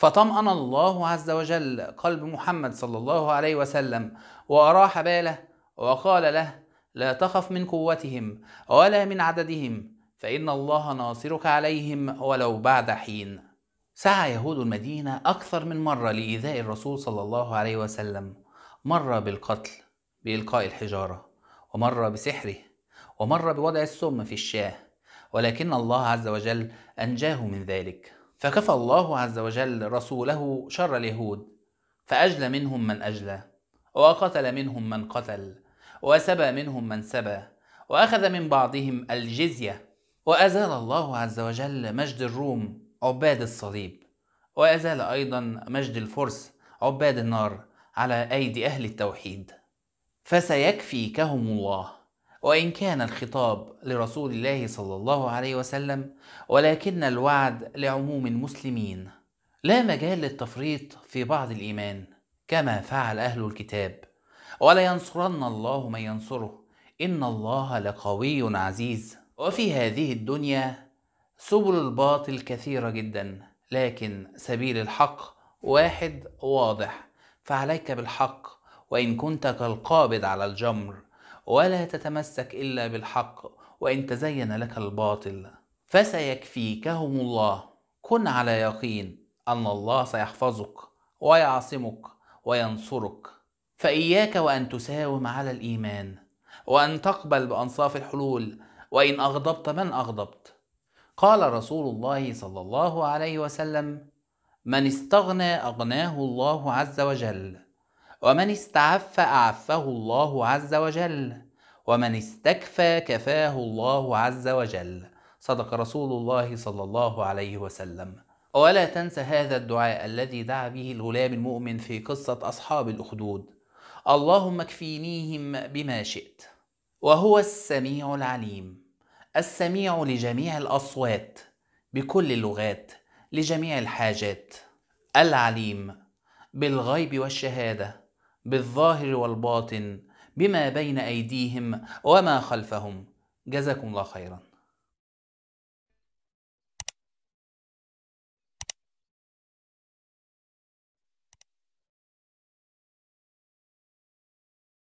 فطمأن الله عز وجل قلب محمد صلى الله عليه وسلم وأراح باله وقال له لا تخف من قوتهم ولا من عددهم فإن الله ناصرك عليهم ولو بعد حين سعى يهود المدينة أكثر من مرة لإيذاء الرسول صلى الله عليه وسلم مرة بالقتل بإلقاء الحجارة ومرة بسحره ومرة بوضع السم في الشاه ولكن الله عز وجل أنجاه من ذلك فكفى الله عز وجل رسوله شر اليهود فأجلى منهم من أجلى وقتل منهم من قتل وسبى منهم من سبى وأخذ من بعضهم الجزية وأزال الله عز وجل مجد الروم عباد الصليب وأزال أيضا مجد الفرس عباد النار على أيدي أهل التوحيد فسيكفيكهم الله وإن كان الخطاب لرسول الله صلى الله عليه وسلم ولكن الوعد لعموم المسلمين لا مجال للتفريط في بعض الإيمان كما فعل أهل الكتاب ولينصرن الله من ينصره إن الله لقوي عزيز وفي هذه الدنيا سبل الباطل كثيرة جدا لكن سبيل الحق واحد واضح فعليك بالحق وإن كنت كالقابض على الجمر ولا تتمسك إلا بالحق وإن تزين لك الباطل فسيكفيكهم الله كن على يقين أن الله سيحفظك ويعصمك وينصرك فإياك وأن تساوم على الإيمان وأن تقبل بأنصاف الحلول وإن أغضبت من أغضبت قال رسول الله صلى الله عليه وسلم من استغنى أغناه الله عز وجل ومن استعف أعفه الله عز وجل ومن استكفى كفاه الله عز وجل صدق رسول الله صلى الله عليه وسلم ولا تنس هذا الدعاء الذي دعا به الغلام المؤمن في قصة أصحاب الأخدود اللهم اكفينيهم بما شئت وهو السميع العليم السميع لجميع الأصوات بكل اللغات لجميع الحاجات العليم بالغيب والشهادة بالظاهر والباطن بما بين أيديهم وما خلفهم جزاكم الله خيرا